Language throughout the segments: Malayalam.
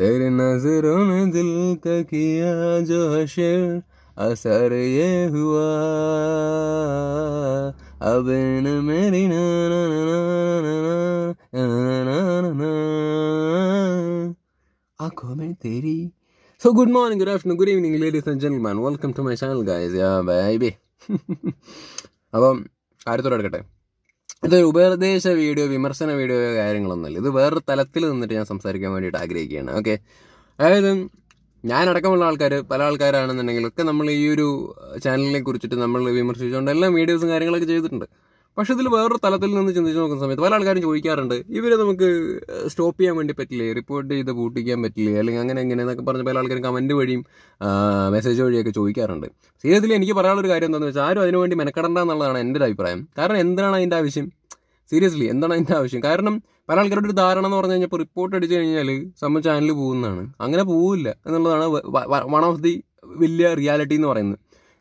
तेरे नजरों ने दिल का किया जो हशर असर ये हुआ अब इन मेरी ना ना ना ना ना ना so good morning good afternoon good evening ladies and gentleman welcome to my channel guys या बाय बे अब आरे तो लड़कटे ഇതൊരു ഉപദേശ വീഡിയോ വിമർശന വീഡിയോയോ കാര്യങ്ങളൊന്നുമല്ല ഇത് വേറൊരു തലത്തിൽ നിന്നിട്ട് ഞാൻ സംസാരിക്കാൻ വേണ്ടിയിട്ട് ആഗ്രഹിക്കുകയാണ് ഓക്കെ അതായത് ഞാനടക്കമുള്ള ആൾക്കാർ പല ആൾക്കാരാണെന്നുണ്ടെങ്കിലൊക്കെ ഒക്കെ നമ്മൾ ഈ ഒരു ചാനലിനെ കുറിച്ചിട്ട് നമ്മൾ വിമർശിച്ചുകൊണ്ട് എല്ലാം വീഡിയോസും കാര്യങ്ങളൊക്കെ ചെയ്തിട്ടുണ്ട് പക്ഷെ ഇതിൽ വേറൊരു തലത്തിൽ നിന്ന് ചിന്തിച്ച് നോക്കുന്ന സമയത്ത് പല ആൾക്കാരും ചോദിക്കാറുണ്ട് ഇവരെ നമുക്ക് സ്റ്റോപ്പ് ചെയ്യാൻ വേണ്ടി പറ്റില്ലേ റിപ്പോർട്ട് ചെയ്ത് പൂട്ടിക്കാൻ പറ്റില്ലേ അല്ലെങ്കിൽ അങ്ങനെ എങ്ങനെ എന്നൊക്കെ പറഞ്ഞ് പല ആൾക്കാരും കമൻറ്റ് വഴിയും മെസ്സേജ് വഴിയൊക്കെ ചോദിക്കാറുണ്ട് സീരിയസ്ലി എനിക്ക് പറയാനുള്ളൊരു കാര്യം എന്താണെന്ന് വെച്ചാൽ ആരും അതിനുവേണ്ടി മെനക്കെടണ്ട എന്നുള്ളതാണ് എൻ്റെ ഒരു അഭിപ്രായം കാരണം എന്തിനാണ് അതിൻ്റെ ആവശ്യം സീരിയസ്ലി എന്താണ് അതിൻ്റെ ആവശ്യം കാരണം പല ആൾക്കാരുടെ ഒരു ധാരണ എന്ന് പറഞ്ഞു കഴിഞ്ഞാൽ ഇപ്പോൾ റിപ്പോർട്ട് അടിച്ചു കഴിഞ്ഞാൽ സമ്മ ചാനൽ പോകുന്നതാണ് അങ്ങനെ പോവില്ല എന്നുള്ളതാണ് വൺ ഓഫ് ദി വലിയ റിയാലിറ്റി എന്ന് പറയുന്നത്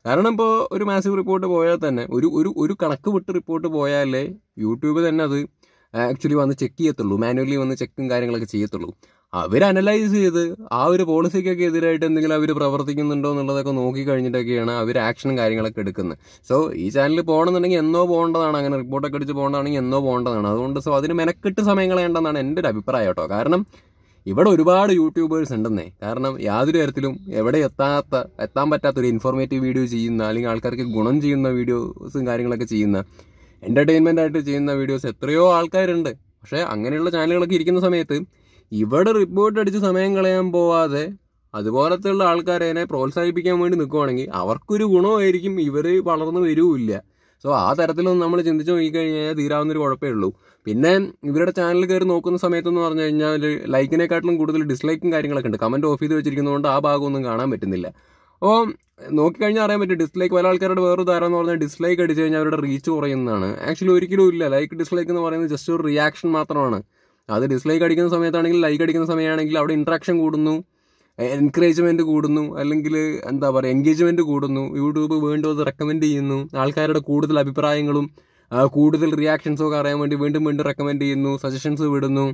കാരണം ഇപ്പോൾ ഒരു മാസിവ് റിപ്പോർട്ട് പോയാൽ തന്നെ ഒരു ഒരു ഒരു കണക്ക് വിട്ട് റിപ്പോർട്ട് പോയാലേ യൂട്യൂബ് തന്നെ അത് ആക്ച്വലി വന്ന് ചെക്ക് ചെയ്യത്തുള്ളൂ മാനുവലി വന്ന് ചെക്കും കാര്യങ്ങളൊക്കെ ചെയ്യത്തുള്ളൂ അവർ അനലൈസ് ചെയ്ത് ആ ഒരു പോളിസിക്കൊക്കെ എതിരായിട്ട് എന്തെങ്കിലും അവർ പ്രവർത്തിക്കുന്നുണ്ടോ എന്നുള്ളതൊക്കെ നോക്കി കഴിഞ്ഞിട്ടൊക്കെയാണ് അവർ ആക്ഷനും കാര്യങ്ങളൊക്കെ എടുക്കുന്നത് സോ ഈ ചാനൽ പോകണമെന്നുണ്ടെങ്കിൽ എന്നോ പോകേണ്ടതാണ് അങ്ങനെ റിപ്പോർട്ടൊക്കെ അടിച്ച് പോകേണ്ടതാണെങ്കിൽ എന്നോ പോകേണ്ടതാണ് അതുകൊണ്ട് സോ അതിന് മെനക്കെട്ട് സമയം എൻ്റെ ഒരു അഭിപ്രായം കേട്ടോ കാരണം ഇവിടെ ഒരുപാട് യൂട്യൂബേഴ്സ് ഉണ്ടെന്നേ കാരണം യാതൊരു തരത്തിലും എവിടെ എത്താത്ത എത്താൻ പറ്റാത്ത ഒരു ഇൻഫോർമേറ്റീവ് വീഡിയോ ചെയ്യുന്ന അല്ലെങ്കിൽ ആൾക്കാർക്ക് ഗുണം ചെയ്യുന്ന വീഡിയോസും കാര്യങ്ങളൊക്കെ ചെയ്യുന്ന എൻ്റർടൈൻമെൻ്റ് ആയിട്ട് ചെയ്യുന്ന വീഡിയോസ് എത്രയോ ആൾക്കാരുണ്ട് പക്ഷേ അങ്ങനെയുള്ള ചാനലുകളൊക്കെ ഇരിക്കുന്ന സമയത്ത് ഇവിടെ റിപ്പോർട്ട് അടിച്ച് സമയം കളയാൻ പോവാതെ അതുപോലത്തെയുള്ള ആൾക്കാരെ പ്രോത്സാഹിപ്പിക്കാൻ വേണ്ടി നിൽക്കുവാണെങ്കിൽ അവർക്കൊരു ഗുണമായിരിക്കും ഇവർ വളർന്നു വരുമില്ല സോ ആ തരത്തിലൊന്നും നമ്മൾ ചിന്തിച്ച് നോക്കിക്കഴിഞ്ഞാൽ തീരാവുന്നൊരു കുഴപ്പമേ ഉള്ളൂ പിന്നെ ഇവരുടെ ചാനൽ കയറി നോക്കുന്ന സമയത്തെന്ന് പറഞ്ഞു കഴിഞ്ഞാൽ ലൈക്കിനെക്കാട്ടിലും കൂടുതൽ ഡിസ്ലൈക്കും കാര്യങ്ങളൊക്കെ ഉണ്ട് കമൻറ്റ് ഓഫ് ചെയ്ത് വെച്ചിരിക്കുന്നതുകൊണ്ട് ആ ഭാഗമൊന്നും കാണാൻ പറ്റുന്നില്ല അപ്പോൾ നോക്കിക്കഴിഞ്ഞാൽ അറിയാൻ പറ്റും ഡിസ്ലൈക്ക് പല ആൾക്കാരുടെ വേറെ താരം എന്ന് പറഞ്ഞാൽ ഡിസ്ലൈക്ക് അടിച്ചു കഴിഞ്ഞാൽ അവരുടെ റീച്ച് കുറയുന്നതാണ് ആക്ച്വലി ഒരിക്കലും ഇല്ല ലൈക്ക് ഡിസ്ലൈക്ക് എന്ന് പറയുന്നത് ജസ്റ്റ് ഒരു റിയാക്ഷൻ മാത്രമാണ് അത് ഡിസ്ലൈക്ക് അടിക്കുന്ന സമയത്താണെങ്കിൽ ലൈക്ക് അടിക്കുന്ന സമയമാണെങ്കിൽ അവിടെ ഇൻട്രാക്ഷൻ കൂടുന്നു എൻകറേജ്മെൻറ്റ് കൂടുന്നു അല്ലെങ്കിൽ എന്താ പറയുക എൻഗേജ്മെൻറ്റ് കൂടുന്നു യൂട്യൂബ് വീണ്ടും അത് റെക്കമെൻഡ് ചെയ്യുന്നു ആൾക്കാരുടെ കൂടുതൽ അഭിപ്രായങ്ങളും കൂടുതൽ റിയാക്ഷൻസൊക്കെ അറിയാൻ വേണ്ടി വീണ്ടും വീണ്ടും റെക്കമെൻഡ് ചെയ്യുന്നു സജഷൻസ് വിടുന്നു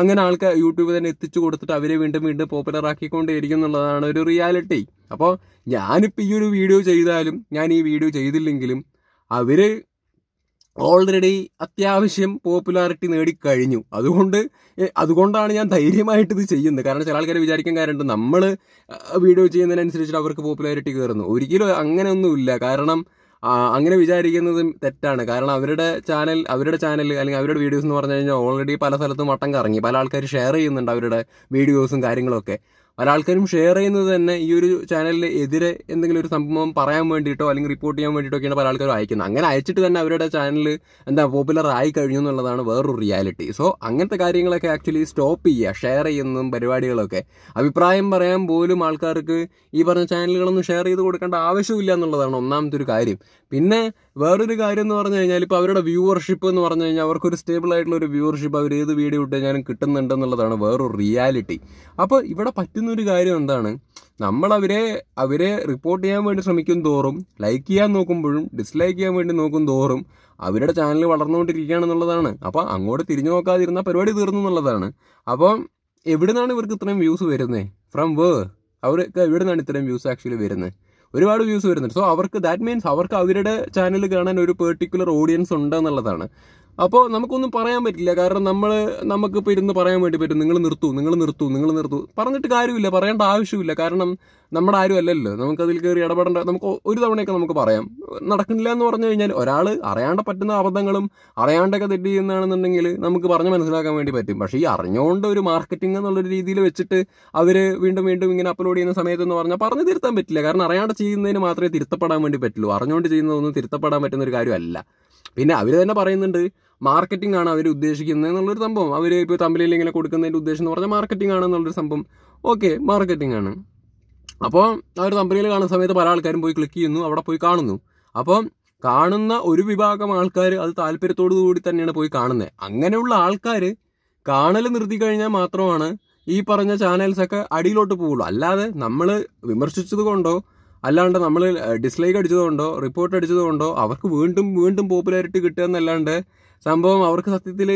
അങ്ങനെ ആൾക്കാർ യൂട്യൂബ് തന്നെ എത്തിച്ചു കൊടുത്തിട്ട് അവരെ വീണ്ടും വീണ്ടും പോപ്പുലർ ആക്കിക്കൊണ്ടേയിരിക്കും എന്നുള്ളതാണ് ഒരു റിയാലിറ്റി അപ്പോൾ ഞാനിപ്പോൾ ഈ ഒരു വീഡിയോ ചെയ്താലും ഞാൻ ഈ വീഡിയോ ചെയ്തില്ലെങ്കിലും അവർ ഓൾറെഡി അത്യാവശ്യം പോപ്പുലാരിറ്റി നേടിക്കഴിഞ്ഞു അതുകൊണ്ട് അതുകൊണ്ടാണ് ഞാൻ ധൈര്യമായിട്ട് ഇത് ചെയ്യുന്നത് കാരണം ചില ആൾക്കാർ വിചാരിക്കാൻ കാര്യമുണ്ട് നമ്മൾ വീഡിയോ ചെയ്യുന്നതിനനുസരിച്ചിട്ട് അവർക്ക് പോപ്പുലാരിറ്റി കയറുന്നു ഒരിക്കലും അങ്ങനെയൊന്നുമില്ല കാരണം അങ്ങനെ വിചാരിക്കുന്നത് തെറ്റാണ് കാരണം അവരുടെ ചാനൽ അവരുടെ ചാനൽ അല്ലെങ്കിൽ അവരുടെ വീഡിയോസ് എന്ന് പറഞ്ഞു കഴിഞ്ഞാൽ ഓൾറെഡി പല സ്ഥലത്തും വട്ടം കറങ്ങി പല ആൾക്കാർ ഷെയർ ചെയ്യുന്നുണ്ട് അവരുടെ വീഡിയോസും കാര്യങ്ങളൊക്കെ പല ആൾക്കാരും ഷെയർ ചെയ്യുന്നത് തന്നെ ഈ ഒരു ചാനലിന് എതിരെ എന്തെങ്കിലും ഒരു സംഭവം പറയാൻ വേണ്ടിയിട്ടോ അല്ലെങ്കിൽ റിപ്പോർട്ട് ചെയ്യാൻ വേണ്ടിയിട്ടോ ഒക്കെയാണ് പല ആൾക്കാരും അയക്കുന്നത് അങ്ങനെ അയച്ചിട്ട് തന്നെ അവരുടെ ചാനൽ എന്താ പോപ്പുലർ ആയി കഴിഞ്ഞു എന്നുള്ളതാണ് വേറൊരു റിയാലിറ്റി സോ അങ്ങനത്തെ കാര്യങ്ങളൊക്കെ ആക്ച്വലി സ്റ്റോപ്പ് ചെയ്യുക ഷെയർ ചെയ്യുന്നതും പരിപാടികളൊക്കെ അഭിപ്രായം പറയാൻ പോലും ആൾക്കാർക്ക് ഈ പറഞ്ഞ ചാനലുകളൊന്നും ഷെയർ ചെയ്ത് കൊടുക്കേണ്ട ആവശ്യമില്ല എന്നുള്ളതാണ് ഒന്നാമത്തെ ഒരു കാര്യം പിന്നെ വേറൊരു കാര്യം എന്ന് പറഞ്ഞു കഴിഞ്ഞാൽ ഇപ്പോൾ അവരുടെ വ്യൂവർഷിപ്പ് എന്ന് പറഞ്ഞു കഴിഞ്ഞാൽ അവർക്കൊരു സ്റ്റേബിൾ ആയിട്ടുള്ള ഒരു വ്യൂവർഷിപ്പ് അവർ ഏത് വീഡിയോ ഇട്ട് കഴിഞ്ഞാലും കിട്ടുന്നുണ്ടെന്നുള്ളതാണ് വേറൊരു റിയാലിറ്റി അപ്പോൾ ഇവിടെ പറ്റുന്ന പറ്റുന്ന ഒരു കാര്യം എന്താണ് നമ്മൾ അവരെ അവരെ റിപ്പോർട്ട് ചെയ്യാൻ വേണ്ടി ശ്രമിക്കും തോറും ലൈക്ക് ചെയ്യാൻ നോക്കുമ്പോഴും ഡിസ്ലൈക്ക് ചെയ്യാൻ വേണ്ടി നോക്കും തോറും അവരുടെ ചാനൽ വളർന്നുകൊണ്ടിരിക്കുകയാണെന്നുള്ളതാണ് അപ്പോൾ അങ്ങോട്ട് തിരിഞ്ഞു നോക്കാതിരുന്ന പരിപാടി തീർന്നു എന്നുള്ളതാണ് അപ്പം എവിടെ നിന്നാണ് ഇവർക്ക് ഇത്രയും വ്യൂസ് വരുന്നത് ഫ്രം വേ അവർക്ക് എവിടെ നിന്നാണ് ഇത്രയും വ്യൂസ് ആക്ച്വലി വരുന്നത് ഒരുപാട് വ്യൂസ് വരുന്നുണ്ട് സോ അവർക്ക് ദാറ്റ് മീൻസ് അവർക്ക് അവരുടെ ചാനൽ കാണാൻ ഒരു പെർട്ടിക്കുലർ ഓഡിയൻസ് ഉണ്ട് എന്നുള്ളതാണ് അപ്പോൾ നമുക്കൊന്നും പറയാൻ പറ്റില്ല കാരണം നമ്മൾ നമുക്കിപ്പോൾ ഇരുന്ന് പറയാൻ വേണ്ടി പറ്റും നിങ്ങൾ നിർത്തൂ നിങ്ങൾ നിർത്തൂ നിങ്ങൾ നിർത്തൂ പറഞ്ഞിട്ട് കാര്യമില്ല പറയേണ്ട ആവശ്യമില്ല കാരണം നമ്മുടെ ആരും അല്ലല്ലോ നമുക്കതിൽ കയറി ഇടപെടേണ്ട നമുക്ക് ഒരു തവണയൊക്കെ നമുക്ക് പറയാം നടക്കുന്നില്ല എന്ന് പറഞ്ഞു കഴിഞ്ഞാൽ ഒരാൾ അറിയാണ്ട് പറ്റുന്ന അബദ്ധങ്ങളും അറിയാണ്ടൊക്കെ തെറ്റ് ചെയ്യുന്നതാണെന്നുണ്ടെങ്കിൽ നമുക്ക് പറഞ്ഞ് മനസ്സിലാക്കാൻ വേണ്ടി പറ്റും പക്ഷേ ഈ അറിഞ്ഞുകൊണ്ട് ഒരു മാർക്കറ്റിംഗ് എന്നുള്ളൊരു രീതിയിൽ വെച്ചിട്ട് അവർ വീണ്ടും വീണ്ടും ഇങ്ങനെ അപ്ലോഡ് ചെയ്യുന്ന സമയത്തെന്ന് പറഞ്ഞാൽ പറഞ്ഞ് തിരുത്താൻ പറ്റില്ല കാരണം അറിയാണ്ട് ചെയ്യുന്നതിന് മാത്രമേ തിരുത്തപ്പെടാൻ വേണ്ടി പറ്റുള്ളൂ അറിഞ്ഞുകൊണ്ട് ചെയ്യുന്നതൊന്നും തിരുത്തപ്പെടാൻ പറ്റുന്ന ഒരു കാര്യമല്ല പിന്നെ അവർ തന്നെ പറയുന്നുണ്ട് മാർക്കറ്റിംഗ് ആണ് അവർ ഉദ്ദേശിക്കുന്നത് എന്നുള്ളൊരു സംഭവം അവർ ഇപ്പോൾ തമ്മിലിൽ ഇങ്ങനെ കൊടുക്കുന്നതിൻ്റെ ഉദ്ദേശം എന്ന് പറഞ്ഞാൽ മാർക്കറ്റിംഗ് ആണ് എന്നുള്ളൊരു സംഭവം ഓക്കെ മാർക്കറ്റിംഗ് ആണ് അപ്പോൾ അവർ തമ്മിലിൽ കാണുന്ന സമയത്ത് പല ആൾക്കാരും പോയി ക്ലിക്ക് ചെയ്യുന്നു അവിടെ പോയി കാണുന്നു അപ്പോൾ കാണുന്ന ഒരു വിഭാഗം ആൾക്കാർ അത് താല്പര്യത്തോടു കൂടി തന്നെയാണ് പോയി കാണുന്നത് അങ്ങനെയുള്ള ആൾക്കാർ കാണൽ നിർത്തി കഴിഞ്ഞാൽ മാത്രമാണ് ഈ പറഞ്ഞ ചാനൽസൊക്കെ അടിയിലോട്ട് പോവുള്ളൂ അല്ലാതെ നമ്മൾ വിമർശിച്ചത് കൊണ്ടോ അല്ലാണ്ട് നമ്മൾ ഡിസ്ലൈക്ക് അടിച്ചതുകൊണ്ടോ റിപ്പോർട്ട് അടിച്ചതുകൊണ്ടോ അവർക്ക് വീണ്ടും വീണ്ടും പോപ്പുലാരിറ്റി കിട്ടുക എന്നല്ലാണ്ട് സംഭവം അവർക്ക് സത്യത്തിൽ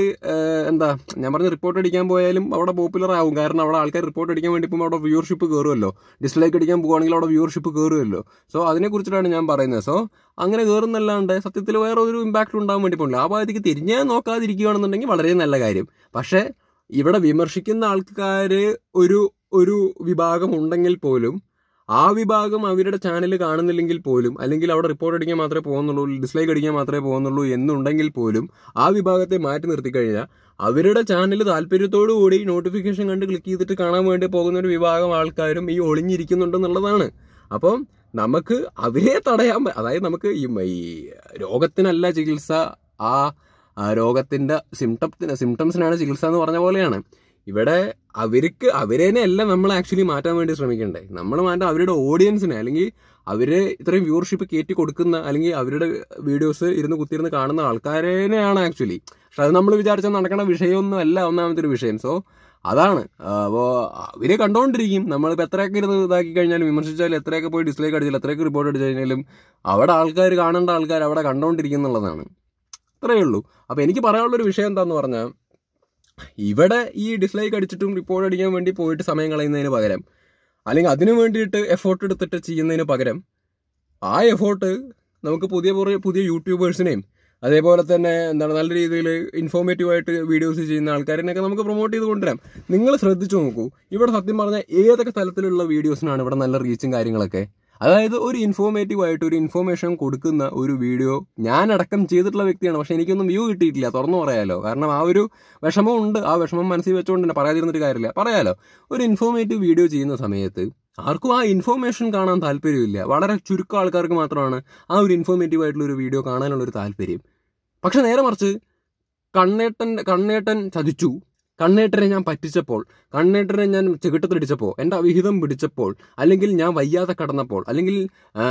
എന്താ ഞാൻ പറഞ്ഞ റിപ്പോർട്ട് അടിക്കാൻ പോയാലും അവിടെ പോപ്പുലർ ആവും കാരണം അവിടെ ആൾക്കാർ റിപ്പോർട്ട് അടിക്കാൻ വേണ്ടി പോകുമ്പോൾ അവിടെ വ്യൂർഷിപ്പ് കയറുമല്ലോ ഡിസ്ലൈക്ക് അടിക്കാൻ പോകുകയാണെങ്കിൽ അവിടെ വ്യൂർഷിപ്പ് കയറുമല്ലോ സോ അതിനെക്കുറിച്ചിട്ടാണ് ഞാൻ പറയുന്നത് സോ അങ്ങനെ കയറുന്നല്ലാണ്ട് സത്യത്തിൽ വേറെ ഒരു ഇമ്പാക്റ്റ് ഉണ്ടാകാൻ വേണ്ടി പോകില്ല ആ ഭാഗത്തേക്ക് തിരിഞ്ഞാൽ നോക്കാതിരിക്കുകയാണെന്നുണ്ടെങ്കിൽ വളരെ നല്ല കാര്യം പക്ഷേ ഇവിടെ വിമർശിക്കുന്ന ആൾക്കാർ ഒരു ഒരു വിഭാഗം ഉണ്ടെങ്കിൽ പോലും ആ വിഭാഗം അവരുടെ ചാനൽ കാണുന്നില്ലെങ്കിൽ പോലും അല്ലെങ്കിൽ അവിടെ റിപ്പോർട്ട് അടിക്കാൻ മാത്രമേ പോകുന്നുള്ളൂ ഡിസ്ലൈക്ക് അടിക്കാൻ മാത്രമേ പോകുന്നുള്ളൂ എന്നുണ്ടെങ്കിൽ പോലും ആ വിഭാഗത്തെ മാറ്റി നിർത്തി കഴിഞ്ഞാൽ അവരുടെ ചാനൽ താല്പര്യത്തോടു കൂടി നോട്ടിഫിക്കേഷൻ കണ്ട് ക്ലിക്ക് ചെയ്തിട്ട് കാണാൻ വേണ്ടി പോകുന്ന ഒരു വിഭാഗം ആൾക്കാരും ഈ ഒളിഞ്ഞിരിക്കുന്നുണ്ടെന്നുള്ളതാണ് അപ്പം നമുക്ക് അവരെ തടയാൻ അതായത് നമുക്ക് ഈ രോഗത്തിനല്ല ചികിത്സ ആ രോഗത്തിൻ്റെ സിംറ്റംസിനാണ് ചികിത്സ എന്ന് പറഞ്ഞ പോലെയാണ് ഇവിടെ അവർക്ക് അവരേനെ അല്ല നമ്മൾ ആക്ച്വലി മാറ്റാൻ വേണ്ടി ശ്രമിക്കണ്ടേ നമ്മൾ മാറ്റാൻ അവരുടെ ഓഡിയൻസിനെ അല്ലെങ്കിൽ അവരെ ഇത്രയും വ്യൂവർഷിപ്പ് കയറ്റി കൊടുക്കുന്ന അല്ലെങ്കിൽ അവരുടെ വീഡിയോസ് ഇരുന്ന് കുത്തിയിരുന്ന് കാണുന്ന ആൾക്കാരേനെയാണ് ആക്ച്വലി പക്ഷെ അത് നമ്മൾ വിചാരിച്ചാൽ നടക്കുന്ന വിഷയമൊന്നും അല്ല ഒന്നാമത്തെ ഒരു വിഷയം സോ അതാണ് അപ്പോൾ ഇവരെ കണ്ടുകൊണ്ടിരിക്കും നമ്മളിപ്പോൾ എത്രയൊക്കെ ഇരുന്ന് ഇതാക്കി കഴിഞ്ഞാലും വിമർശിച്ചാലും എത്രയൊക്കെ പോയി ഡിസ്ലൈക്ക് അടിച്ചാലും എത്രയൊക്കെ റിപ്പോർട്ട് അടിച്ചു കഴിഞ്ഞാലും അവിടെ ആൾക്കാർ കാണേണ്ട ആൾക്കാർ അവിടെ കണ്ടുകൊണ്ടിരിക്കുന്നുള്ളതാണ് അത്രയേ ഉള്ളൂ അപ്പോൾ എനിക്ക് പറയാനുള്ളൊരു വിഷയം എന്താണെന്ന് പറഞ്ഞാൽ ഇവിടെ ഈ ഡിസ്ലൈക്ക് അടിച്ചിട്ടും റിപ്പോർട്ട് അടിക്കാൻ വേണ്ടി പോയിട്ട് സമയം കളയുന്നതിന് പകരം അല്ലെങ്കിൽ അതിനു വേണ്ടിയിട്ട് എഫോർട്ട് എടുത്തിട്ട് ചെയ്യുന്നതിന് പകരം ആ എഫോർട്ട് നമുക്ക് പുതിയ പുതിയ യൂട്യൂബേഴ്സിനെയും അതേപോലെ തന്നെ എന്താണ് നല്ല രീതിയിൽ ഇൻഫോർമേറ്റീവായിട്ട് വീഡിയോസ് ചെയ്യുന്ന ആൾക്കാരിനൊക്കെ നമുക്ക് പ്രൊമോട്ട് ചെയ്ത് കൊണ്ടുവരാം നിങ്ങൾ ശ്രദ്ധിച്ചു നോക്കൂ ഇവിടെ സത്യം പറഞ്ഞാൽ ഏതൊക്കെ തലത്തിലുള്ള വീഡിയോസിനാണ് ഇവിടെ നല്ല റീച്ചും കാര്യങ്ങളൊക്കെ അതായത് ഒരു ഇൻഫോർമേറ്റീവ് ആയിട്ട് ഒരു ഇൻഫോർമേഷൻ കൊടുക്കുന്ന ഒരു വീഡിയോ ഞാൻ അടക്കം ചെയ്തിട്ടുള്ള വ്യക്തിയാണ് പക്ഷേ എനിക്കൊന്നും വ്യൂ കിട്ടിയിട്ടില്ല തുറന്നു പറയാലോ കാരണം ആ ഒരു വിഷമം ഉണ്ട് ആ വിഷമം മനസ്സിൽ വെച്ചുകൊണ്ട് തന്നെ പറയാതിരുന്നിട്ട് കാര്യമില്ല പറയാലോ ഒരു ഇൻഫോർമേറ്റീവ് വീഡിയോ ചെയ്യുന്ന സമയത്ത് ആർക്കും ആ ഇൻഫോർമേഷൻ കാണാൻ താല്പര്യമില്ല വളരെ ചുരുക്കം ആൾക്കാർക്ക് മാത്രമാണ് ആ ഒരു ഇൻഫോർമേറ്റീവ് ആയിട്ടുള്ള ഒരു വീഡിയോ കാണാനുള്ള ഒരു താല്പര്യം പക്ഷെ നേരെ മറിച്ച് കണ്ണേട്ടൻ കണ്ണേട്ടൻ ചതിച്ചു കണ്ണേട്ടനെ ഞാൻ പറ്റിച്ചപ്പോൾ കണ്ണേട്ടനെ ഞാൻ ചെകിട്ടത്തിലിടിച്ചപ്പോൾ എൻ്റെ അവിഹിതം പിടിച്ചപ്പോൾ അല്ലെങ്കിൽ ഞാൻ വയ്യാതെ കടന്നപ്പോൾ അല്ലെങ്കിൽ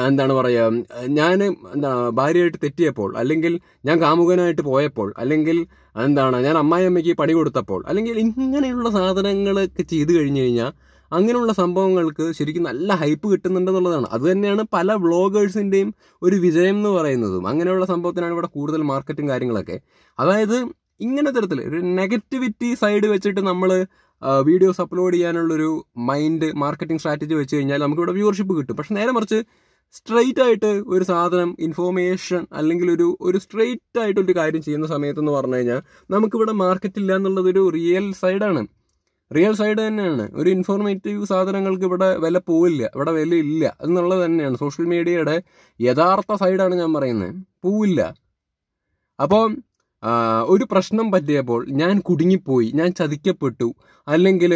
എന്താണ് പറയുക ഞാൻ എന്താ ഭാര്യയായിട്ട് തെറ്റിയപ്പോൾ അല്ലെങ്കിൽ ഞാൻ കാമുകനായിട്ട് പോയപ്പോൾ അല്ലെങ്കിൽ എന്താണ് ഞാൻ അമ്മായിയമ്മയ്ക്ക് പണി കൊടുത്തപ്പോൾ അല്ലെങ്കിൽ ഇങ്ങനെയുള്ള സാധനങ്ങളൊക്കെ ചെയ്തു കഴിഞ്ഞു കഴിഞ്ഞാൽ അങ്ങനെയുള്ള സംഭവങ്ങൾക്ക് ശരിക്കും നല്ല ഹൈപ്പ് കിട്ടുന്നുണ്ടെന്നുള്ളതാണ് അത് തന്നെയാണ് പല വ്ളോഗേഴ്സിൻ്റെയും ഒരു വിജയം എന്ന് പറയുന്നതും അങ്ങനെയുള്ള സംഭവത്തിനാണ് ഇവിടെ കൂടുതൽ മാർക്കറ്റും കാര്യങ്ങളൊക്കെ അതായത് ഇങ്ങനെ തരത്തിൽ ഒരു നെഗറ്റിവിറ്റി സൈഡ് വെച്ചിട്ട് നമ്മൾ വീഡിയോസ് അപ്ലോഡ് ചെയ്യാനുള്ളൊരു മൈൻഡ് മാർക്കറ്റിംഗ് സ്ട്രാറ്റജി വെച്ച് കഴിഞ്ഞാൽ നമുക്കിവിടെ വ്യൂവർഷിപ്പ് കിട്ടും പക്ഷെ നേരെ മറിച്ച് സ്ട്രെയിറ്റ് ആയിട്ട് ഒരു സാധനം ഇൻഫോർമേഷൻ അല്ലെങ്കിൽ ഒരു ഒരു സ്ട്രെയിറ്റ് ആയിട്ടൊരു കാര്യം ചെയ്യുന്ന സമയത്തെന്ന് പറഞ്ഞു കഴിഞ്ഞാൽ നമുക്കിവിടെ മാർക്കറ്റ് ഇല്ല എന്നുള്ളതൊരു റിയൽ സൈഡാണ് റിയൽ സൈഡ് തന്നെയാണ് ഒരു ഇൻഫോർമേറ്റീവ് സാധനങ്ങൾക്ക് ഇവിടെ വില പോവില്ല ഇവിടെ വില ഇല്ല എന്നുള്ളത് തന്നെയാണ് സോഷ്യൽ മീഡിയയുടെ യഥാർത്ഥ സൈഡാണ് ഞാൻ പറയുന്നത് പോവില്ല അപ്പോൾ ഒരു പ്രശ്നം പറ്റിയപ്പോൾ ഞാൻ കുടുങ്ങിപ്പോയി ഞാൻ ചതിക്കപ്പെട്ടു അല്ലെങ്കിൽ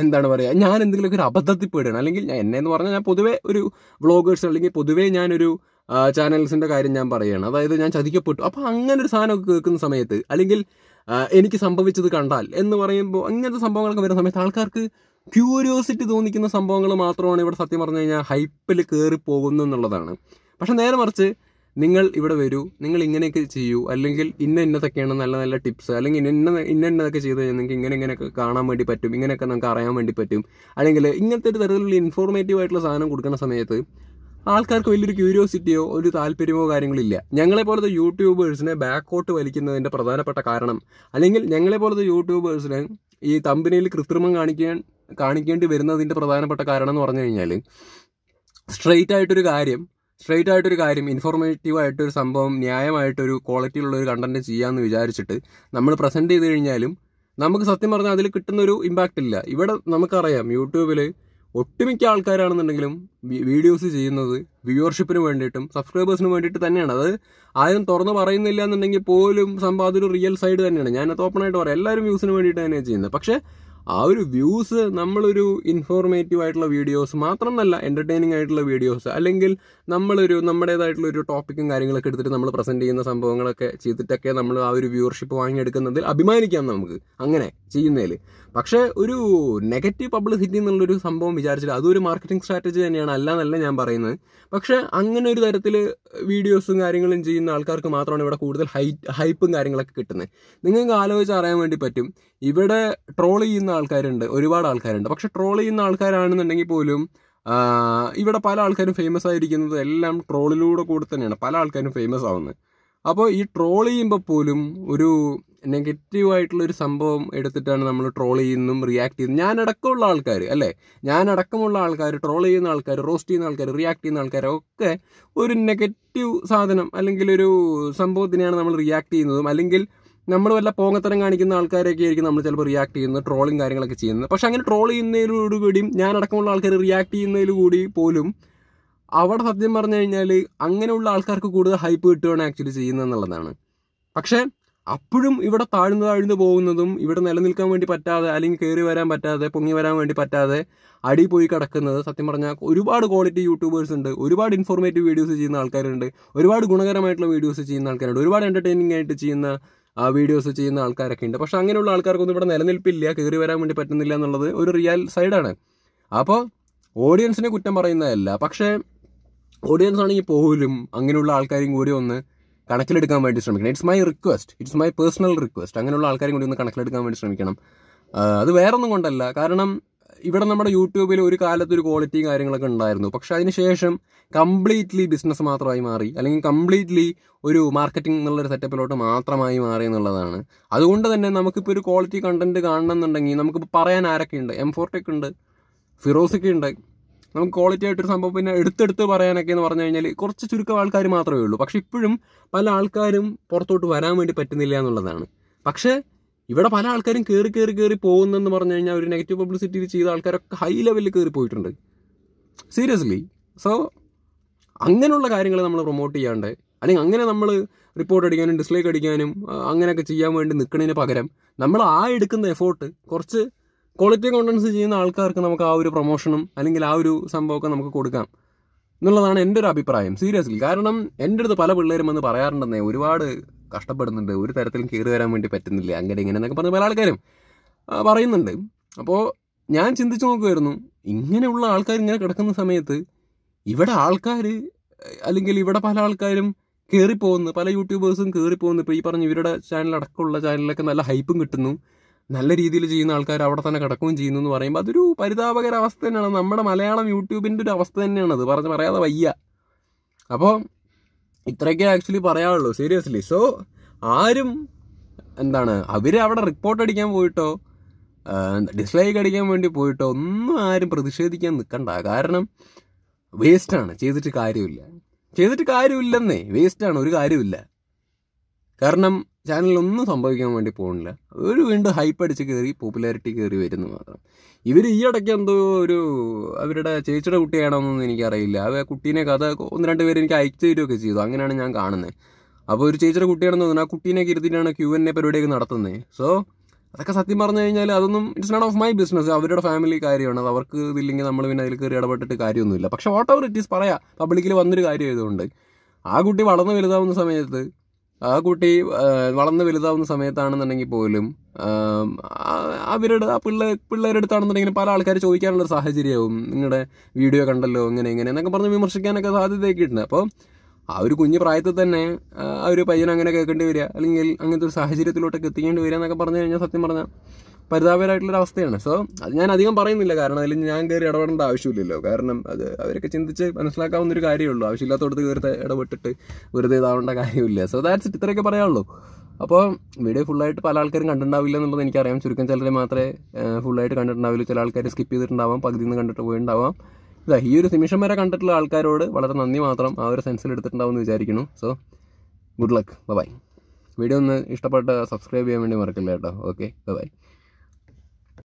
എന്താണ് പറയുക ഞാൻ എന്തെങ്കിലുമൊക്കെ ഒരു അബദ്ധത്തിൽ പേടുകയാണ് അല്ലെങ്കിൽ ഞാൻ എന്നെ എന്ന് പറഞ്ഞാൽ ഞാൻ പൊതുവേ ഒരു വ്ളോഗേഴ്സ് അല്ലെങ്കിൽ പൊതുവേ ഞാനൊരു ചാനൽസിൻ്റെ കാര്യം ഞാൻ പറയുകയാണ് അതായത് ഞാൻ ചതിക്കപ്പെട്ടു അപ്പോൾ അങ്ങനെ ഒരു സാധനമൊക്കെ കേൾക്കുന്ന സമയത്ത് അല്ലെങ്കിൽ എനിക്ക് സംഭവിച്ചത് കണ്ടാൽ എന്ന് പറയുമ്പോൾ അങ്ങനത്തെ സംഭവങ്ങളൊക്കെ വരുന്ന സമയത്ത് ആൾക്കാർക്ക് ക്യൂരിയോസിറ്റി തോന്നിക്കുന്ന സംഭവങ്ങൾ മാത്രമാണ് ഇവിടെ സത്യം പറഞ്ഞു കഴിഞ്ഞാൽ ഹൈപ്പിൽ കയറി പോകുന്നു എന്നുള്ളതാണ് പക്ഷെ നേരെ മറിച്ച് നിങ്ങൾ ഇവിടെ വരൂ നിങ്ങൾ ഇങ്ങനെയൊക്കെ ചെയ്യൂ അല്ലെങ്കിൽ ഇന്ന ഇന്നതൊക്കെയാണ് നല്ല നല്ല ടിപ്സ് അല്ലെങ്കിൽ ഇന്ന ഇന്ന ഇന്നതൊക്കെ ചെയ്ത് കഴിഞ്ഞാൽ നിങ്ങൾക്ക് ഇങ്ങനെ ഇങ്ങനെയൊക്കെ കാണാൻ വേണ്ടി പറ്റും ഇങ്ങനെയൊക്കെ നമുക്ക് അറിയാൻ വേണ്ടി പറ്റും അല്ലെങ്കിൽ ഇങ്ങനത്തെ ഒരു തരത്തിലുള്ള ഇൻഫോർമേറ്റീവ് ആയിട്ടുള്ള സാധനം കൊടുക്കുന്ന സമയത്ത് ആൾക്കാർക്ക് വലിയൊരു ക്യൂരിയോസിറ്റിയോ ഒരു താല്പര്യമോ കാര്യങ്ങളില്ല ഞങ്ങളെ പോലത്തെ യൂട്യൂബേഴ്സിനെ ബാക്കോട്ട് വലിക്കുന്നതിൻ്റെ പ്രധാനപ്പെട്ട കാരണം അല്ലെങ്കിൽ ഞങ്ങളെ പോലത്തെ യൂട്യൂബേഴ്സിനെ ഈ തമ്പനിയിൽ കൃത്രിമം കാണിക്കാൻ കാണിക്കേണ്ടി വരുന്നതിൻ്റെ പ്രധാനപ്പെട്ട കാരണം എന്ന് പറഞ്ഞു കഴിഞ്ഞാൽ സ്ട്രെയിറ്റ് ആയിട്ടൊരു കാര്യം സ്ട്രെയിറ്റ് ആയിട്ടൊരു കാര്യം ഇൻഫോർമേറ്റീവ് ആയിട്ടൊരു സംഭവം ന്യായമായിട്ടൊരു ക്വാളിറ്റിയുള്ള ഒരു കണ്ടന്റ് ചെയ്യാമെന്ന് വിചാരിച്ചിട്ട് നമ്മൾ പ്രസൻറ്റ് ചെയ്ത് കഴിഞ്ഞാലും നമുക്ക് സത്യം പറഞ്ഞാൽ അതിൽ കിട്ടുന്നൊരു ഇമ്പാക്റ്റ് ഇല്ല ഇവിടെ നമുക്കറിയാം യൂട്യൂബിൽ ഒട്ടുമിക്ക ആൾക്കാരാണെന്നുണ്ടെങ്കിലും വീഡിയോസ് ചെയ്യുന്നത് വ്യൂവർഷിപ്പിന് വേണ്ടിയിട്ടും സബ്സ്ക്രൈബേഴ്സിന് വേണ്ടിയിട്ട് തന്നെയാണ് അത് ആരും തുറന്ന് പറയുന്നില്ല എന്നുണ്ടെങ്കിൽ പോലും സംഭവം അതൊരു റിയൽ സൈഡ് തന്നെയാണ് ഞാനത് ഓപ്പണായിട്ട് പറയാം എല്ലാവരും വ്യൂസിന് വേണ്ടിയിട്ട് തന്നെയാണ് ചെയ്യുന്നത് പക്ഷേ ആ ഒരു വ്യൂസ് നമ്മളൊരു ഇൻഫോർമേറ്റീവ് ആയിട്ടുള്ള വീഡിയോസ് മാത്രമല്ല എൻ്റർടൈനിങ് ആയിട്ടുള്ള വീഡിയോസ് അല്ലെങ്കിൽ നമ്മളൊരു നമ്മുടേതായിട്ടുള്ള ഒരു ടോപ്പിക്കും കാര്യങ്ങളൊക്കെ എടുത്തിട്ട് നമ്മൾ പ്രസൻറ്റ് ചെയ്യുന്ന സംഭവങ്ങളൊക്കെ ചെയ്തിട്ടൊക്കെ നമ്മൾ ആ ഒരു വ്യൂവർഷിപ്പ് വാങ്ങിയെടുക്കുന്നതിൽ അഭിമാനിക്കാം നമുക്ക് അങ്ങനെ ചെയ്യുന്നതിൽ പക്ഷേ ഒരു നെഗറ്റീവ് പബ്ലിസിറ്റി എന്നുള്ളൊരു സംഭവം വിചാരിച്ചില്ല അതൊരു മാർക്കറ്റിംഗ് സ്ട്രാറ്റജി തന്നെയാണ് അല്ലാന്നല്ല ഞാൻ പറയുന്നത് പക്ഷേ അങ്ങനെ ഒരു തരത്തിൽ വീഡിയോസും കാര്യങ്ങളും ചെയ്യുന്ന ആൾക്കാർക്ക് മാത്രമാണ് ഇവിടെ കൂടുതൽ ഹൈ ഹൈപ്പും കാര്യങ്ങളൊക്കെ കിട്ടുന്നത് നിങ്ങൾക്ക് ആലോചിച്ച് അറിയാൻ വേണ്ടി പറ്റും ഇവിടെ ട്രോൾ ചെയ്യുന്ന ആൾക്കാരുണ്ട് ഒരുപാട് ആൾക്കാരുണ്ട് പക്ഷെ ട്രോൾ ചെയ്യുന്ന ആൾക്കാരാണെന്നുണ്ടെങ്കിൽ പോലും ഇവിടെ പല ആൾക്കാരും ഫേമസ് ആയിരിക്കുന്നത് എല്ലാം ട്രോളിലൂടെ കൂടെ തന്നെയാണ് പല ആൾക്കാരും ഫേമസ് ആവുന്നത് അപ്പോൾ ഈ ട്രോൾ ചെയ്യുമ്പോൾ പോലും ഒരു ഒരു സംഭവം എടുത്തിട്ടാണ് നമ്മൾ ട്രോൾ ചെയ്യുന്നതും റിയാക്ട് ചെയ്യുന്നത് ഞാനടക്കമുള്ള ആൾക്കാർ അല്ലേ ഞാനടക്കമുള്ള ആൾക്കാർ ട്രോൾ ചെയ്യുന്ന ആൾക്കാർ റോസ്റ്റ് ചെയ്യുന്ന ആൾക്കാർ റിയാക്ട് ചെയ്യുന്ന ആൾക്കാരൊക്കെ ഒരു നെഗറ്റീവ് സാധനം അല്ലെങ്കിൽ ഒരു സംഭവത്തിനെയാണ് നമ്മൾ റിയാക്ട് ചെയ്യുന്നതും അല്ലെങ്കിൽ നമ്മൾ വല്ല പോങ്ങത്തരം കാണിക്കുന്ന ആൾക്കാരൊക്കെ ആയിരിക്കും നമ്മൾ ചിലപ്പോൾ റിയാക്ട് ചെയ്യുന്നത് ട്രോളിങ് കാര്യങ്ങളൊക്കെ ചെയ്യുന്നത് പക്ഷെ അങ്ങനെ ട്രോൾ ചെയ്യുന്നതിലൂടെ ഞാനടക്കമുള്ള ഞാൻ അടക്കമുള്ള ആൾക്കാർ റിയാക്ട് ചെയ്യുന്നതിൽ പോലും അവിടെ സത്യം പറഞ്ഞു കഴിഞ്ഞാൽ അങ്ങനെയുള്ള ആൾക്കാർക്ക് കൂടുതൽ ഹൈപ്പ് കിട്ടുകയാണ് ആക്ച്വലി ചെയ്യുന്നത് എന്നുള്ളതാണ് പക്ഷേ അപ്പോഴും ഇവിടെ താഴ്ന്നു താഴ്ന്നു പോകുന്നതും ഇവിടെ നിലനിൽക്കാൻ വേണ്ടി പറ്റാതെ അല്ലെങ്കിൽ കയറി വരാൻ പറ്റാതെ പൊങ്ങി വരാൻ വേണ്ടി പറ്റാതെ അടി പോയി കിടക്കുന്നത് സത്യം പറഞ്ഞാൽ ഒരുപാട് ക്വാളിറ്റി യൂട്യൂബേഴ്സ് ഉണ്ട് ഒരുപാട് ഇൻഫോർമേറ്റീവ് വീഡിയോസ് ചെയ്യുന്ന ആൾക്കാരുണ്ട് ഒരുപാട് ഗുണകരമായിട്ടുള്ള വീഡിയോസ് ചെയ്യുന്ന ആൾക്കാരുണ്ട് ഒരുപാട് എൻ്റർടൈനിങ് ആയിട്ട് ചെയ്യുന്ന വീഡിയോസ് ചെയ്യുന്ന ആൾക്കാരൊക്കെ ഉണ്ട് പക്ഷെ അങ്ങനെയുള്ള ആൾക്കാർക്കൊന്നും ഇവിടെ നിലനിൽപ്പില്ല കയറി വരാൻ വേണ്ടി പറ്റുന്നില്ല എന്നുള്ളത് ഒരു റിയൽ സൈഡാണ് അപ്പോൾ ഓഡിയൻസിനെ കുറ്റം പറയുന്നതല്ല പക്ഷേ ഓഡിയൻസ് ആണെങ്കിൽ പോലും അങ്ങനെയുള്ള ആൾക്കാരും കൂടി ഒന്ന് കണക്കിലെടുക്കാൻ വേണ്ടി ശ്രമിക്കണം it's my request it's my personal request അങ്ങനെയുള്ള ആൾക്കാരും കൂടി ഒന്ന് കണക്കിലെടുക്കാൻ വേണ്ടി ശ്രമിക്കണം അത് വേറൊന്നും കൊണ്ടല്ല കാരണം ഇവിടെ നമ്മുടെ യൂട്യൂബിൽ ഒരു കാലത്ത് ഒരു ക്വാളിറ്റിയും കാര്യങ്ങളൊക്കെ ഉണ്ടായിരുന്നു പക്ഷെ അതിനുശേഷം കംപ്ലീറ്റ്ലി ബിസിനസ് മാത്രമായി മാറി അല്ലെങ്കിൽ കംപ്ലീറ്റ്ലി ഒരു മാർക്കറ്റിംഗ് എന്നുള്ളൊരു സെറ്റപ്പിലോട്ട് മാത്രമായി മാറി എന്നുള്ളതാണ് അതുകൊണ്ട് തന്നെ നമുക്കിപ്പോൾ ഒരു ക്വാളിറ്റി കണ്ടന്റ് കാണണമെന്നുണ്ടെങ്കിൽ നമുക്കിപ്പോൾ പറയാൻ ആരൊക്കെ ഉണ്ട് എം ഫോർട്ടൊക്കെ ഉണ്ട് ഫിറോസൊക്കെ ഉണ്ട് നമുക്ക് ക്വാളിറ്റി ആയിട്ടൊരു സംഭവം പിന്നെ എടുത്തെടുത്ത് പറയാനൊക്കെ എന്ന് പറഞ്ഞു കഴിഞ്ഞാൽ കുറച്ച് ചുരുക്കം ആൾക്കാർ മാത്രമേ ഉള്ളൂ പക്ഷെ ഇപ്പോഴും പല ആൾക്കാരും പുറത്തോട്ട് വരാൻ വേണ്ടി പറ്റുന്നില്ല എന്നുള്ളതാണ് പക്ഷേ ഇവിടെ പല ആൾക്കാരും കയറി കയറി കയറി പോകുന്നെന്ന് പറഞ്ഞു കഴിഞ്ഞാൽ ഒരു നെഗറ്റീവ് പബ്ലിസിറ്റി ചെയ്ത ആൾക്കാരൊക്കെ ഹൈ ലെവലിൽ കയറി പോയിട്ടുണ്ട് സീരിയസ്ലി സോ അങ്ങനെയുള്ള കാര്യങ്ങൾ നമ്മൾ പ്രൊമോട്ട് ചെയ്യാണ്ട് അല്ലെങ്കിൽ അങ്ങനെ നമ്മൾ റിപ്പോർട്ട് അടിക്കാനും ഡിസ്ലൈക്ക് അടിക്കാനും അങ്ങനെയൊക്കെ ചെയ്യാൻ വേണ്ടി നിൽക്കുന്നതിന് പകരം നമ്മൾ ആ എടുക്കുന്ന എഫോർട്ട് കുറച്ച് ക്വാളിറ്റി കോണ്ടൻസ് ചെയ്യുന്ന ആൾക്കാർക്ക് നമുക്ക് ആ ഒരു പ്രൊമോഷനും അല്ലെങ്കിൽ ആ ഒരു സംഭവമൊക്കെ നമുക്ക് കൊടുക്കാം എന്നുള്ളതാണ് എൻ്റെ ഒരു അഭിപ്രായം സീരിയസ്ലി കാരണം എൻ്റെ അടുത്ത് പല പിള്ളേരും വന്ന് പറയാറുണ്ടെന്നേ ഒരുപാട് കഷ്ടപ്പെടുന്നുണ്ട് ഒരു തരത്തിലും കയറി വരാൻ വേണ്ടി പറ്റുന്നില്ല അങ്ങനെ ഇങ്ങനെ എന്നൊക്കെ പറഞ്ഞ് പല ആൾക്കാരും പറയുന്നുണ്ട് അപ്പോൾ ഞാൻ ചിന്തിച്ചു നോക്കുമായിരുന്നു ഇങ്ങനെയുള്ള ആൾക്കാർ ഇങ്ങനെ കിടക്കുന്ന സമയത്ത് ഇവിടെ ആൾക്കാർ അല്ലെങ്കിൽ ഇവിടെ പല ആൾക്കാരും കയറിപ്പോകുന്നു പല യൂട്യൂബേഴ്സും കയറിപ്പോകുന്നു ഇപ്പോൾ ഈ പറഞ്ഞു ഇവരുടെ ചാനൽ അടക്കമുള്ള ചാനലിലൊക്കെ നല്ല ഹൈപ്പും കിട്ടുന്നു നല്ല രീതിയിൽ ചെയ്യുന്ന ആൾക്കാർ അവിടെ തന്നെ കിടക്കുകയും ചെയ്യുന്നു എന്ന് പറയുമ്പോൾ അതൊരു പരിതാപകര അവസ്ഥ തന്നെയാണ് നമ്മുടെ മലയാളം യൂട്യൂബിൻ്റെ ഒരു അവസ്ഥ തന്നെയാണ് അത് പറഞ്ഞ് പറയാതെ വയ്യ അപ്പോൾ ഇത്രയൊക്കെ ആക്ച്വലി പറയാനുള്ളൂ സീരിയസ്ലി സോ ആരും എന്താണ് അവർ അവിടെ റിപ്പോർട്ട് അടിക്കാൻ പോയിട്ടോ ഡിസ്ലൈക്ക് അടിക്കാൻ വേണ്ടി പോയിട്ടോ ഒന്നും ആരും പ്രതിഷേധിക്കാൻ നിൽക്കണ്ട കാരണം വേസ്റ്റാണ് ചെയ്തിട്ട് കാര്യമില്ല ചെയ്തിട്ട് കാര്യമില്ലെന്നേ വേസ്റ്റാണ് ഒരു കാര്യമില്ല കാരണം ചാനലിലൊന്നും സംഭവിക്കാൻ വേണ്ടി പോകുന്നില്ല ഒരു വീണ്ടും ഹൈപ്പ് അടിച്ച് കയറി പോപ്പുലാരിറ്റി കയറി വരുന്നു മാത്രം ഇവർ ഈ ഇടയ്ക്ക് എന്തോ ഒരു അവരുടെ ചേച്ചിയുടെ കുട്ടിയാണോന്നൊന്നും എനിക്കറിയില്ല അവ കുട്ടീനെ കഥ ഒന്ന് രണ്ട് പേര് എനിക്ക് അയച്ചു തരികയൊക്കെ ചെയ്തു അങ്ങനെയാണ് ഞാൻ കാണുന്നത് അപ്പോൾ ഒരു ചേച്ചിയുടെ കുട്ടിയാണെന്ന് തോന്നുന്നു ആ കുട്ടീനെ കിരുത്തിയിട്ടാണ് ക്യൂ എൻ എ പരിപാടിയൊക്കെ നടത്തുന്നത് സോ അതൊക്കെ സത്യം പറഞ്ഞു കഴിഞ്ഞാൽ അതൊന്നും it's not of my business അവരുടെ ഫാമിലി കാര്യമാണ് അത് അവർക്ക് ഇതില്ലെങ്കിൽ നമ്മൾ പിന്നെ അതിൽ കയറി ഇടപെട്ടിട്ട് കാര്യമൊന്നുമില്ല പക്ഷേ വാട്ട് എവർ ഇറ്റ് ഈസ് പറയാം പബ്ലിക്കിൽ വന്നൊരു കാര്യം ആയതുകൊണ്ട് ആ കുട്ടി വളർന്നു വലുതാവുന്ന സമയത്ത് ആ കുട്ടി വളർന്ന് വലുതാവുന്ന സമയത്താണെന്നുണ്ടെങ്കിൽ പോലും അവരുടെ ആ പിള്ളേർ പിള്ളേരുടെ അടുത്താണെന്നുണ്ടെങ്കിൽ പല ആൾക്കാർ ചോദിക്കാനുള്ള സാഹചര്യവും നിങ്ങളുടെ വീഡിയോ കണ്ടല്ലോ ഇങ്ങനെ ഇങ്ങനെ എന്നൊക്കെ പറഞ്ഞ് വിമർശിക്കാനൊക്കെ സാധ്യതയൊക്കെയിട്ടുണ്ട് അപ്പോൾ ആ ഒരു കുഞ്ഞു പ്രായത്തിൽ തന്നെ ആ ഒരു പയ്യൻ അങ്ങനെ കേൾക്കേണ്ടി വരിക അല്ലെങ്കിൽ അങ്ങനത്തെ ഒരു സാഹചര്യത്തിലോട്ടൊക്കെ എത്തിക്കേണ്ടി വരിക എന്നൊക്കെ പറഞ്ഞു കഴിഞ്ഞാൽ സത്യം പറഞ്ഞാൽ പരിതാപകരമായിട്ടുള്ള അവസ്ഥയാണ് സോ അത് ഞാൻ അധികം പറയുന്നില്ല കാരണം അതിൽ ഞാൻ കയറി ഇടപെടേണ്ട ആവശ്യമില്ലല്ലോ കാരണം അത് അവരൊക്കെ ചിന്തിച്ച് മനസ്സിലാക്കാവുന്ന ഒരു കാര്യമേ ഉള്ളൂ ആവശ്യമില്ലാത്തടത്ത് കയറി ഇടപെട്ടിട്ട് വെറുതെ ഇതാവേണ്ട കാര്യമില്ല സോ ദാറ്റ്സ് ഇറ്റ് ഇത്രയൊക്കെ പറയാനുള്ളൂ അപ്പോൾ വീഡിയോ ഫുള്ളായിട്ട് പല ആൾക്കാരും കണ്ടിട്ടുണ്ടാവില്ല എന്നുള്ളത് എനിക്കറിയാം ചുരുക്കം ചിലർ മാത്രമേ ഫുള്ളായിട്ട് കണ്ടിട്ടുണ്ടാവില്ല ചില ആൾക്കാർ സ്കിപ്പ് ചെയ്തിട്ടുണ്ടാവാം പകുതി നിന്ന് കണ്ടിട്ട് പോയിട്ടുണ്ടാവാം ഇതാ ഈ ഒരു നിമിഷം വരെ കണ്ടിട്ടുള്ള ആൾക്കാരോട് വളരെ നന്ദി മാത്രം ആ ഒരു സെൻസിൽ എടുത്തിട്ടുണ്ടാവും എന്ന് വിചാരിക്കുന്നു so good luck bye video ഒന്ന് ഇഷ്ടപ്പെട്ട സബ്സ്ക്രൈബ് ചെയ്യാൻ വേണ്ടി മറക്കില്ല കേട്ടോ ഓക്കെ ബൈ